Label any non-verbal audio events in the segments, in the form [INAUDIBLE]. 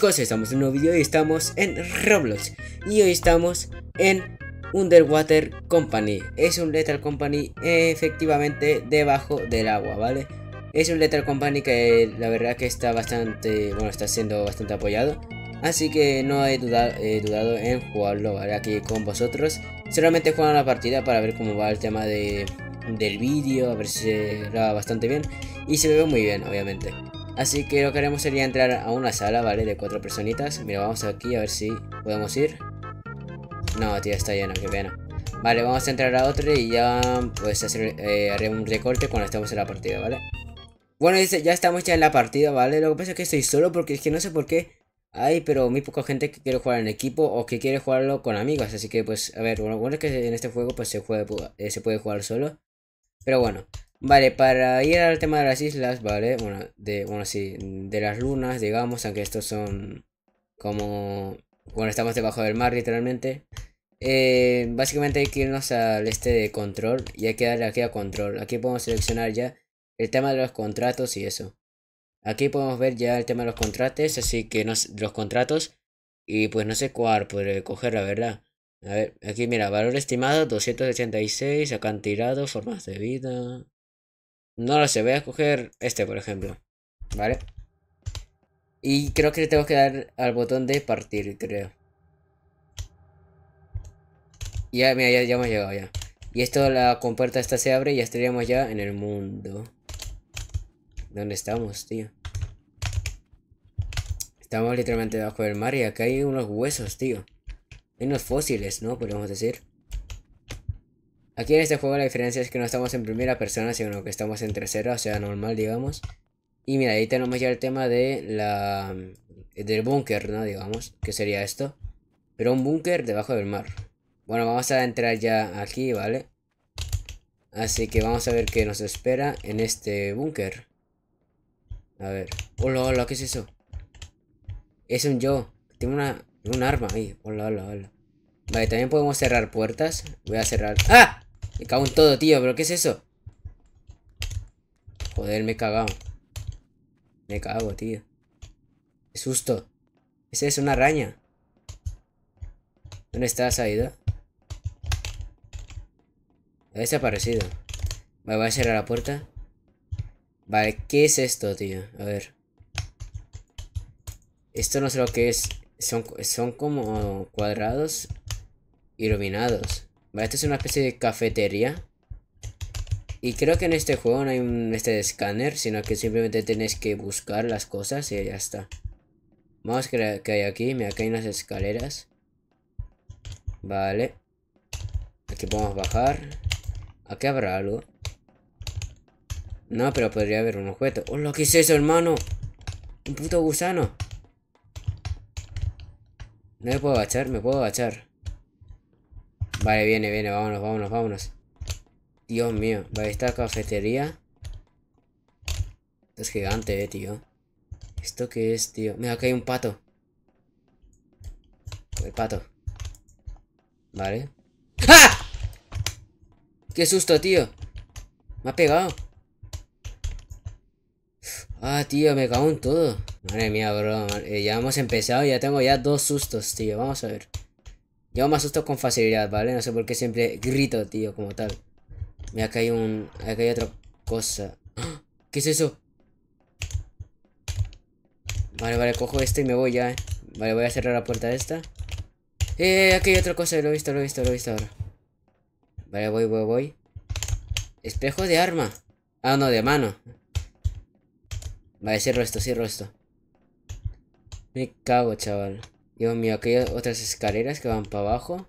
chicos, estamos en un nuevo vídeo y estamos en Roblox Y hoy estamos en Underwater Company Es un Lethal Company efectivamente debajo del agua, ¿vale? Es un Lethal Company que la verdad que está bastante, bueno, está siendo bastante apoyado Así que no he dudado, en jugarlo, Aquí con vosotros Solamente juego la partida para ver cómo va el tema de, del vídeo A ver si se graba bastante bien Y se ve muy bien, obviamente Así que lo que haremos sería entrar a una sala, ¿vale? De cuatro personitas. Mira, vamos aquí a ver si podemos ir. No, tío, está lleno, qué pena. Vale, vamos a entrar a otro y ya pues hacer, eh, haré un recorte cuando estemos en la partida, ¿vale? Bueno, ya estamos ya en la partida, ¿vale? Lo que pasa es que estoy solo porque es que no sé por qué hay, pero muy poca gente que quiere jugar en equipo o que quiere jugarlo con amigos. Así que, pues, a ver, bueno, bueno es que en este juego pues se, eh, se puede jugar solo. Pero bueno, Vale, para ir al tema de las islas, ¿vale? Bueno, de, bueno, sí, de las lunas, digamos, aunque estos son como... Bueno, estamos debajo del mar, literalmente. Eh, básicamente hay que irnos al este de control y hay que darle aquí a control. Aquí podemos seleccionar ya el tema de los contratos y eso. Aquí podemos ver ya el tema de los contratos, así que los contratos. Y pues no sé cuál podré coger, la verdad. A ver, aquí mira, valor estimado 286, tirado formas de vida. No lo sé, voy a coger este, por ejemplo. ¿Vale? Y creo que le tengo que dar al botón de partir, creo. Ya, mira, ya, ya hemos llegado ya. Y esto, la compuerta esta se abre y ya estaríamos ya en el mundo. ¿Dónde estamos, tío? Estamos literalmente debajo del mar y acá hay unos huesos, tío. Hay unos fósiles, ¿no? Podríamos decir. Aquí en este juego la diferencia es que no estamos en primera persona, sino que estamos en tercera, o sea, normal, digamos. Y mira, ahí tenemos ya el tema de la del búnker, ¿no? Digamos, que sería esto. Pero un búnker debajo del mar. Bueno, vamos a entrar ya aquí, ¿vale? Así que vamos a ver qué nos espera en este búnker. A ver. Hola, hola, ¿qué es eso? Es un yo. Tiene una, un arma ahí. Hola, hola, hola. Vale, también podemos cerrar puertas. Voy a cerrar. ¡Ah! Me cago en todo, tío. ¿Pero qué es eso? Joder, me he cagado. Me cago, tío. Qué susto. ¿Esa es una araña. ¿Dónde está salida? Ha desaparecido. Vale, voy a cerrar la puerta. Vale, ¿qué es esto, tío? A ver. Esto no sé lo que es. Son, son como cuadrados iluminados. Vale, esto es una especie de cafetería. Y creo que en este juego no hay un este escáner, sino que simplemente tienes que buscar las cosas y ya está. Vamos a ver qué hay aquí. Mira, acá hay unas escaleras. Vale. Aquí podemos bajar. Aquí habrá algo. No, pero podría haber un objeto. ¡Oh, lo que es eso, hermano! Un puto gusano. No me puedo agachar, me puedo agachar. Vale, viene, viene, vámonos, vámonos, vámonos. Dios mío, vale, esta cafetería es gigante, eh, tío. ¿Esto qué es, tío? Mira, aquí hay un pato. El pato. Vale. ¡Ja! ¡Ah! ¡Qué susto, tío! Me ha pegado. Ah, tío, me cago en todo. Madre mía, bro. Eh, ya hemos empezado, ya tengo ya dos sustos, tío. Vamos a ver. Yo me asusto con facilidad, ¿vale? No sé por qué siempre grito, tío, como tal. Mira, acá hay un... Acá hay otra cosa. ¡Ah! ¿Qué es eso? Vale, vale, cojo esto y me voy ya, ¿eh? Vale, voy a cerrar la puerta de esta. Eh, eh, eh, aquí hay otra cosa, lo he visto, lo he visto, lo he visto ahora. Vale, voy, voy, voy. Espejo de arma. Ah, no, de mano. Vale, cierro esto, cierro esto. Me cago, chaval. Dios mío, aquí hay otras escaleras que van para abajo.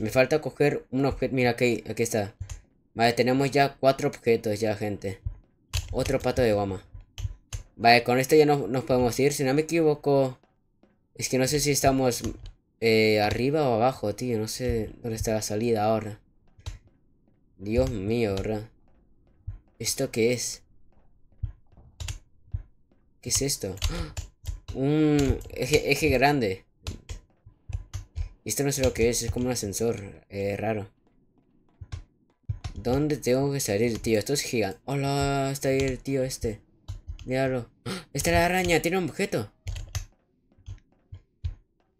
Me falta coger un objeto. Mira, aquí, aquí está. Vale, tenemos ya cuatro objetos ya, gente. Otro pato de goma. Vale, con esto ya no, nos podemos ir. Si no me equivoco... Es que no sé si estamos eh, arriba o abajo, tío. No sé dónde está la salida ahora. Dios mío, ¿verdad? ¿Esto qué es? ¿Qué es esto? ¡Ah! Un eje grande esto no sé lo que es, es como un ascensor eh, raro. ¿Dónde tengo que salir, tío? Esto es gigante. ¡Hola! Está ahí el tío este. Míralo. [GASPS] Esta es la araña! ¡Tiene un objeto!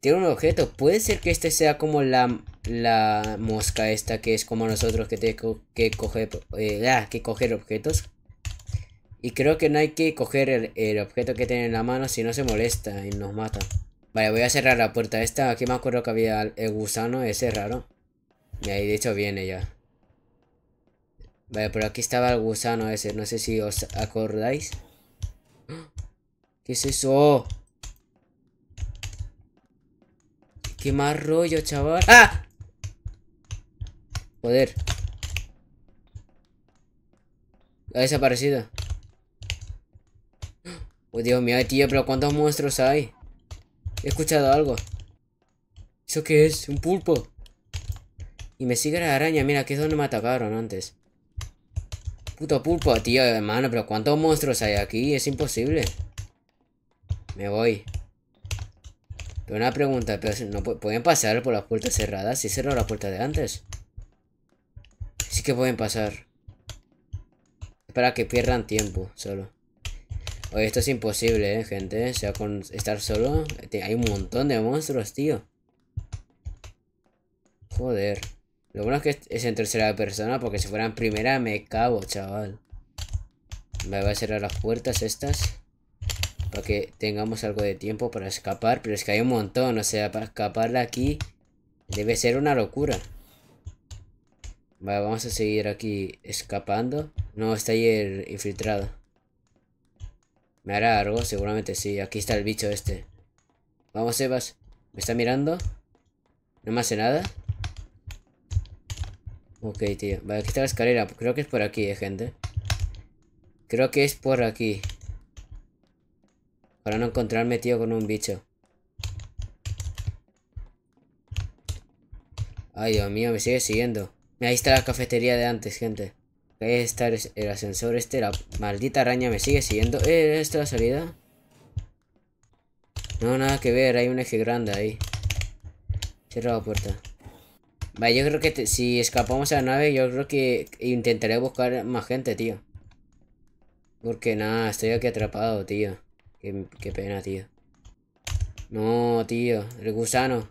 Tiene un objeto. Puede ser que este sea como la, la mosca esta que es como nosotros que tengo que coger, eh, ah, que coger objetos. Y creo que no hay que coger el objeto que tiene en la mano si no se molesta y nos mata. Vale, voy a cerrar la puerta esta. Aquí me acuerdo que había el gusano ese raro. Y ahí de hecho viene ya. Vale, pero aquí estaba el gusano ese. No sé si os acordáis. ¿Qué es eso? Qué más rollo, chaval. ¡Ah! Joder. Ha desaparecido. Oh, Dios mío, tío, pero ¿cuántos monstruos hay? He escuchado algo. ¿Eso qué es? Un pulpo. Y me sigue la araña. Mira, que es donde me atacaron antes. Puto pulpo, tío, hermano. Pero ¿cuántos monstruos hay aquí? Es imposible. Me voy. Pero una pregunta. ¿pero ¿No pueden pasar por las puertas cerradas? Si cerrar la puerta de antes. Sí que pueden pasar. Para que pierdan tiempo, solo. Oye, esto es imposible, ¿eh, gente. O sea, con estar solo. Hay un montón de monstruos, tío. Joder. Lo bueno es que es en tercera persona, porque si fuera en primera me cago, chaval. Me voy a cerrar las puertas estas. Para que tengamos algo de tiempo para escapar. Pero es que hay un montón. O sea, para escapar de aquí debe ser una locura. Vale, vamos a seguir aquí escapando. No, está ahí el infiltrado. ¿Me hará algo? Seguramente sí. Aquí está el bicho este. Vamos, Evas. ¿Me está mirando? ¿No me hace nada? Ok, tío. Vale, aquí está la escalera. Creo que es por aquí, eh, gente. Creo que es por aquí. Para no encontrarme, tío, con un bicho. Ay, Dios mío, me sigue siguiendo. Ahí está la cafetería de antes, gente. Ahí está el ascensor este, la maldita araña me sigue siguiendo. ¿Eh, ¿Esta la salida? No, nada que ver, hay un eje grande ahí. Cierra la puerta. Vale, yo creo que si escapamos a la nave, yo creo que intentaré buscar más gente, tío. Porque nada, estoy aquí atrapado, tío. Qué, qué pena, tío. No, tío, el gusano.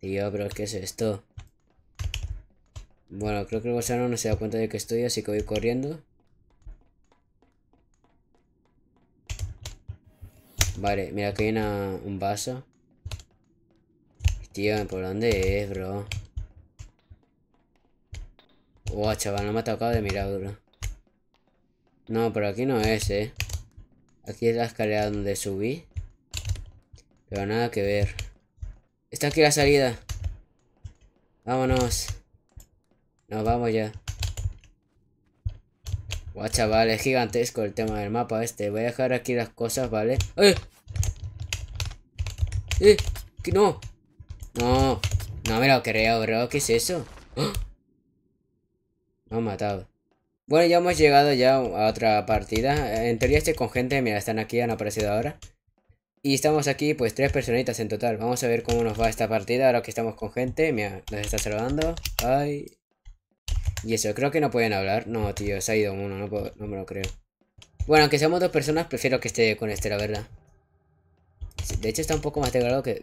Tío, pero ¿qué es esto? Bueno, creo que el gusano no se da cuenta de que estoy, así que voy corriendo. Vale, mira que hay un vaso. Tío, ¿por dónde es, bro? Wow, chaval, no me ha tocado de mirar, bro. No, pero aquí no es, eh. Aquí es la escalera donde subí. Pero nada que ver. Está aquí la salida. Vámonos. Nos vamos ya. Guau, chaval, es gigantesco el tema del mapa este. Voy a dejar aquí las cosas, ¿vale? ¡Eh! ¡Eh! ¡No! No, no me lo creo, bro. ¿Qué es eso? ¡Oh! Me han matado. Bueno, ya hemos llegado ya a otra partida. En teoría estoy con gente. Mira, están aquí, han aparecido ahora. Y estamos aquí, pues, tres personitas en total. Vamos a ver cómo nos va esta partida ahora que estamos con gente. Mira, nos está saludando. Ay, y eso, creo que no pueden hablar. No, tío, se ha ido uno, no, me lo creo. Bueno, aunque seamos dos personas, prefiero que esté con este, la verdad. De hecho, está un poco más delgado que,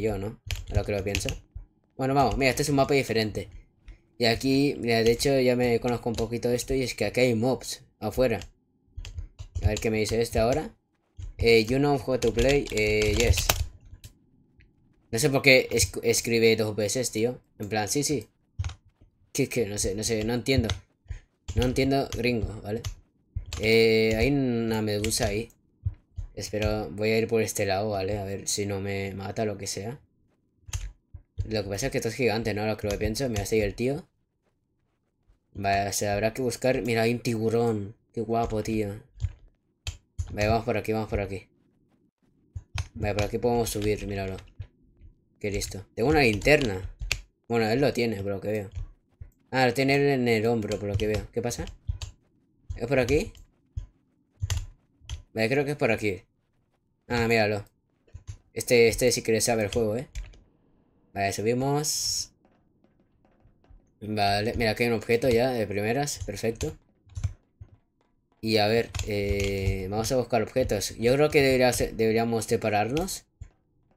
yo, ¿no? A lo que lo pienso. Bueno, vamos, mira, este es un mapa diferente. Y aquí, mira, de hecho ya me conozco un poquito de esto y es que aquí hay mobs afuera. A ver qué me dice este ahora. Eh, you know how to play, eh, yes. No sé por qué escribe dos veces, tío. En plan, sí, sí. Que, no sé, no sé, no entiendo. No entiendo gringo, ¿vale? Eh, hay una medusa ahí. Espero, voy a ir por este lado, ¿vale? A ver si no me mata lo que sea. Lo que pasa es que esto es gigante, ¿no? Lo que lo pienso, me va a el tío. Vale, se habrá que buscar... Mira, hay un tiburón. Qué guapo, tío. Vale, vamos por aquí, vamos por aquí. Vale, por aquí podemos subir, míralo. Qué listo. Tengo una linterna. Bueno, él lo tiene, pero que veo. Ah, lo tiene en el hombro, por lo que veo. ¿Qué pasa? ¿Es por aquí? Vale, creo que es por aquí. Ah, míralo. Este, este sí que saber el juego, ¿eh? Vale, subimos. Vale, mira, aquí hay un objeto ya de primeras. Perfecto. Y a ver, eh, vamos a buscar objetos. Yo creo que deberíamos separarnos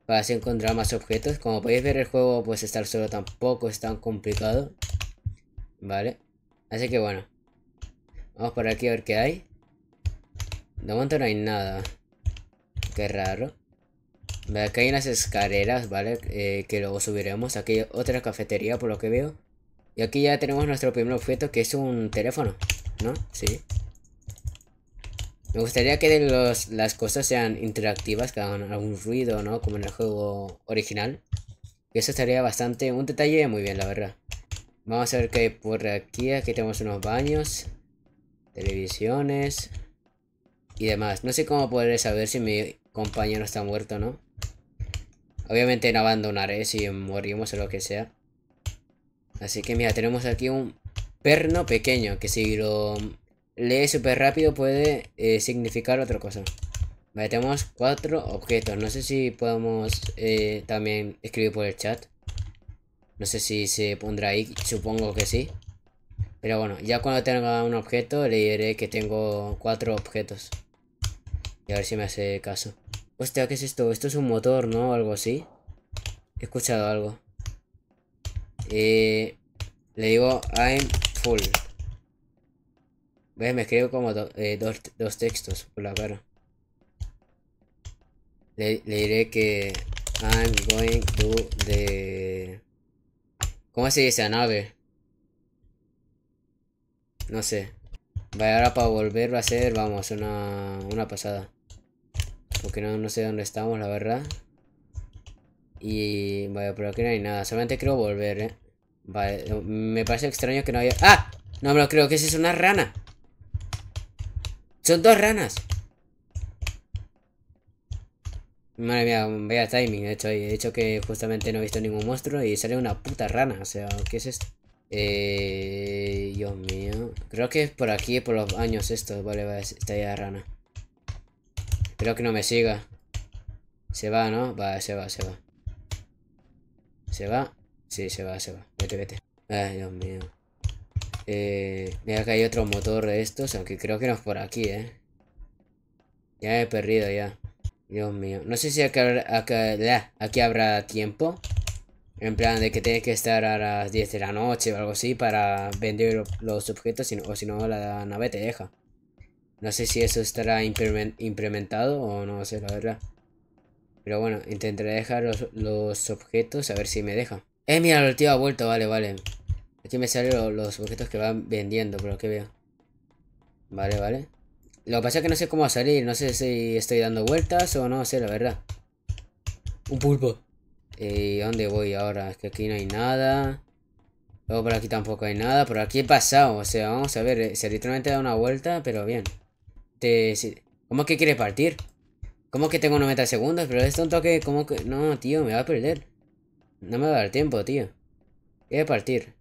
para así encontrar más objetos. Como podéis ver, el juego, pues estar solo tampoco es tan complicado. Vale. Así que bueno. Vamos por aquí a ver qué hay. De momento no hay nada. Qué raro. aquí hay unas escaleras, ¿vale? Eh, que luego subiremos. Aquí hay otra cafetería, por lo que veo. Y aquí ya tenemos nuestro primer objeto, que es un teléfono. ¿No? Sí. Me gustaría que las cosas sean interactivas, que hagan algún ruido, ¿no? Como en el juego original. eso estaría bastante... Un detalle muy bien, la verdad. Vamos a ver qué hay por aquí. Aquí tenemos unos baños, televisiones y demás. No sé cómo poder saber si mi compañero está muerto o no. Obviamente no abandonaré si morimos o lo que sea. Así que mira, tenemos aquí un perno pequeño que si lo lee súper rápido puede eh, significar otra cosa. Vale, tenemos cuatro objetos. No sé si podemos eh, también escribir por el chat. No sé si se pondrá ahí, supongo que sí. Pero bueno, ya cuando tenga un objeto le diré que tengo cuatro objetos. Y a ver si me hace caso. Hostia, ¿qué es esto? Esto es un motor, ¿no? Algo así. He escuchado algo. Eh, le digo, I'm full. ¿Ves? Me escribo como eh, dos, textos por la cara. Le, le diré que I'm going to the ¿Cómo se dice? la nave? No sé. Vaya ahora para volver Va a ser, vamos, una, una pasada. Porque no, sé dónde estamos, la verdad. Y... vaya pero aquí no hay nada. Solamente quiero volver, ¿eh? Vale, me parece extraño que no haya... ¡Ah! No me lo creo, que es ¿Una rana? Son dos ranas. Madre mía, vaya timing, de hecho, he dicho que justamente no he visto ningún monstruo y sale una puta rana, o sea, ¿qué es esto? Eh, Dios mío, creo que es por aquí, por los años estos, vale, vale, está ahí la rana. Creo que no me siga. Se va, ¿no? Va, se va, se va. ¿Se va? Sí, se va, se va. Vete, vete. Ay, Dios mío. Eh, mira que hay otro motor de estos, aunque creo que no es por aquí, ¿eh? Ya he perdido ya. Dios mío. No sé si aquí habrá tiempo. En plan de que tiene que estar a las 10 de la noche o algo así para vender los objetos o si no la nave te deja. No sé si eso estará implementado o no sé la verdad. Pero bueno, intentaré dejar los, objetos a ver si me deja. Eh, mira, el tío ha vuelto, vale, vale. Aquí me salen los, objetos que van vendiendo, por lo que veo. Vale, vale. Lo que pasa es que no sé cómo salir. No sé si estoy dando vueltas o no sé, la verdad. Un pulpo. Eh, ¿Y dónde voy ahora? Es que aquí no hay nada. Luego por aquí tampoco hay nada. Por aquí he pasado. O sea, vamos a ver. Eh, Se literalmente da una vuelta, pero bien. Te, ¿Cómo que quiere partir? ¿Cómo que tengo 90 segundos? Pero es tonto toque como que... No, tío, me va a perder. No me va a dar tiempo, tío. Voy partir.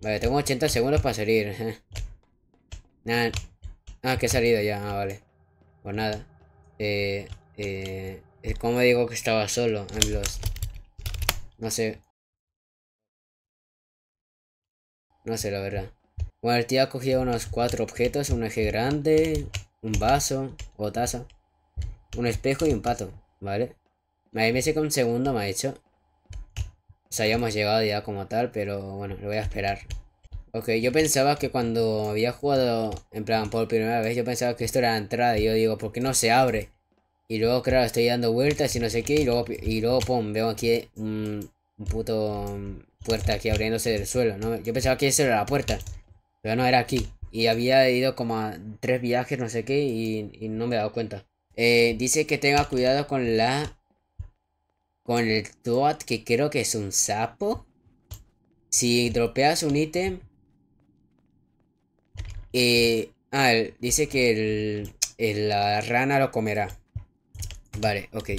Vale, tengo 80 segundos para salir. [LAUGHS] Nada. Ah, que salido ya, ah, vale. Pues nada. Eh, eh, eh, ¿Cómo digo que estaba solo? en los No sé. No sé, la verdad. Bueno, el tío ha cogido unos cuatro objetos, un eje grande, un vaso o taza, un espejo y un pato, ¿vale? me sé que un segundo me ha hecho. O sea, ya hemos llegado ya como tal, pero bueno, lo voy a esperar. Ok, yo pensaba que cuando había jugado, en plan, por primera vez, yo pensaba que esto era la entrada. Y yo digo, ¿por qué no se abre? Y luego, claro, estoy dando vueltas y no sé qué. Y luego, y luego pum, veo aquí mm, un, puto mm, puerta aquí abriéndose del suelo. ¿no? Yo pensaba que eso era la puerta. Pero no, era aquí. Y había ido como a tres viajes, no sé qué, y, no me he dado cuenta. Eh, dice que tenga cuidado con la... Con el Toad, que creo que es un sapo. Si dropeas un ítem, y. Eh, ah, dice que la rana lo comerá. Vale, ok.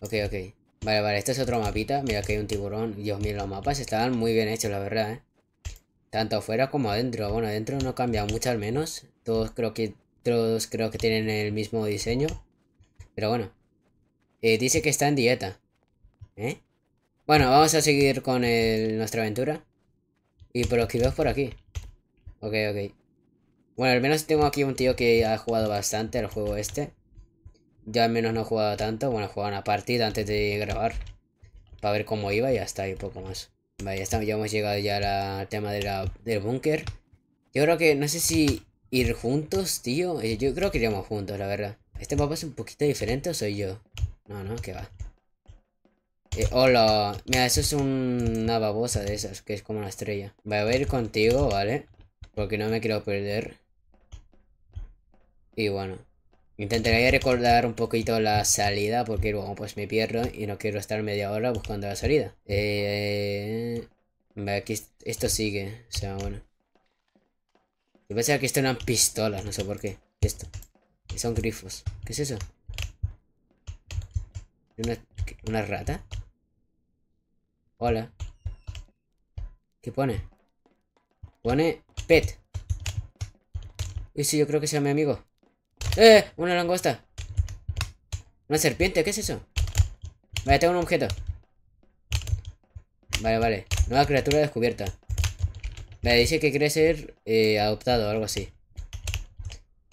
Ok, ok. Vale, vale, este es otro mapita. Mira que hay un tiburón. Dios mío, los mapas estaban muy bien hechos, la verdad, ¿eh? Tanto afuera como adentro. Bueno, adentro no ha cambiado mucho al menos. Todos creo que, todos creo que tienen el mismo diseño. Pero bueno. Eh, dice que está en dieta. ¿Eh? Bueno, vamos a seguir con nuestra aventura. Y por los que veo por aquí. Ok, ok. Bueno, al menos tengo aquí un tío que ha jugado bastante al juego este. Yo al menos no he jugado tanto. Bueno, he jugado una partida antes de grabar. Para ver cómo iba y hasta ahí un poco más. Vale, ya, estamos, ya hemos llegado ya al tema de del búnker. Yo creo que, no sé si ir juntos, tío. Eh, yo creo que iríamos juntos, la verdad. ¿Este papá es un poquito diferente o soy yo? No, no, que va. Eh, hola. Mira, eso es una babosa de esas, que es como una estrella. Voy a ir contigo, ¿vale? Porque no me quiero perder. Y bueno, intentaré recordar un poquito la salida porque luego pues me pierdo y no quiero estar media hora buscando la salida. Eh, aquí esto sigue, o sea, bueno. Yo pensaba que esto eran pistolas, no sé por qué. Esto. Son grifos. ¿Qué es eso? ¿Una, una rata? Hola. ¿Qué pone? Pone pet. Y yo creo que sea mi amigo. ¡Eh! Una langosta. Una serpiente, ¿qué es eso? Vale, tengo un objeto. Vale, vale. Nueva criatura descubierta. me dice que quiere ser eh, adoptado o algo así.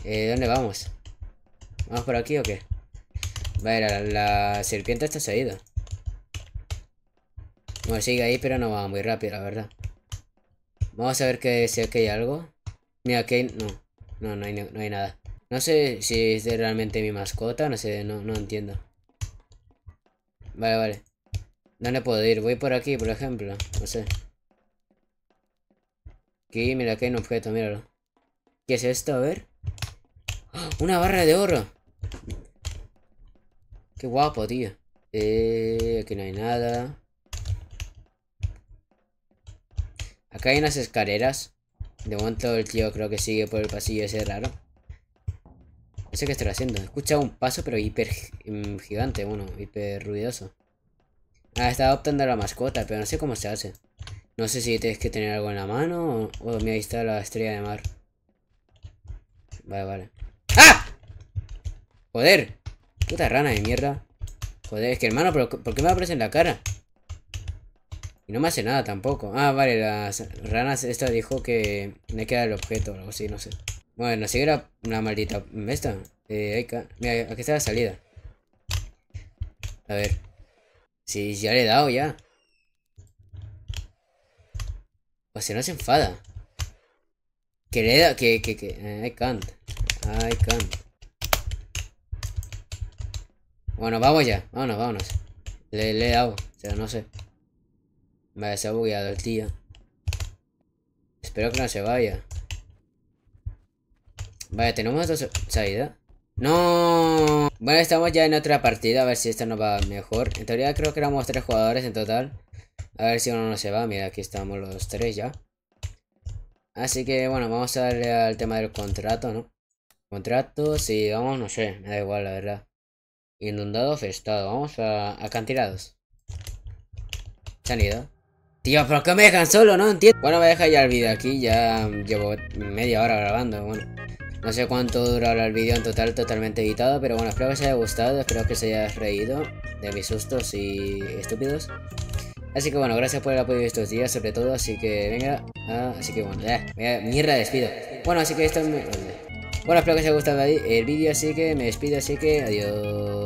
Eh, ¿Dónde vamos? ¿Vamos por aquí o qué? Vale, la, serpiente está salida Bueno, sigue ahí, pero no va muy rápido, la verdad. Vamos a ver que si aquí hay algo. Mira, aquí No, no, no hay, no hay nada. No sé si es de realmente mi mascota, no sé, no, no entiendo. Vale, vale. No le puedo ir, voy por aquí, por ejemplo, no sé. Aquí, mira, aquí hay un objeto, míralo. ¿Qué es esto? A ver. ¡Oh! ¡Una barra de oro! ¡Qué guapo, tío! Eh, aquí no hay nada. Acá hay unas escaleras. De momento el tío creo que sigue por el pasillo ese raro. No sé qué estoy haciendo. He escuchado un paso, pero hiper mm, gigante, bueno, hiper ruidoso. Ah, está adoptando a la mascota, pero no sé cómo se hace. No sé si tienes que tener algo en la mano o... Oh, mira, ahí está la estrella de mar. Vale, vale. ¡Ah! Joder. Puta rana de mierda. Joder, es que hermano, ¿pero ¿por qué me aparece en la cara? Y no me hace nada tampoco. Ah, vale, las ranas esta dijo que me queda el objeto o algo así, no sé. Bueno, si era una maldita... Esta. Eh, mira, aquí está la salida. A ver. Si ya le he dado ya. O sea, no se enfada. Que le da, que, que, que. Eh, I can't. I can't. Bueno, vamos ya. Vámonos, vámonos. Le, le he dado. O sea, no sé. Me ha bugueado el tío. Espero que no se vaya. Vale, tenemos dos salidas. ¡No! Bueno, estamos ya en otra partida, a ver si esta nos va mejor. En teoría creo que éramos tres jugadores en total. A ver si uno no se va. Mira, aquí estamos los tres ya. Así que, bueno, vamos a darle al tema del contrato, ¿no? Contrato, si sí, vamos, no sé, me da igual, la verdad. Inundado, festado. Vamos a acantilados. Se Tío, ¿por qué me dejan solo? No entiendo. Bueno, voy a dejar ya el vídeo aquí. Ya llevo media hora grabando. Bueno, no sé cuánto durará el vídeo en total totalmente editado, pero bueno, espero que os haya gustado, espero que os hayáis reído de mis sustos y estúpidos. Así que bueno, gracias por el apoyo de estos días, sobre todo, así que venga, ah, así que bueno, ya, mierda, despido. Bueno, así que esto mi... Bueno, espero que os haya gustado el vídeo, así que me despido, así que adiós.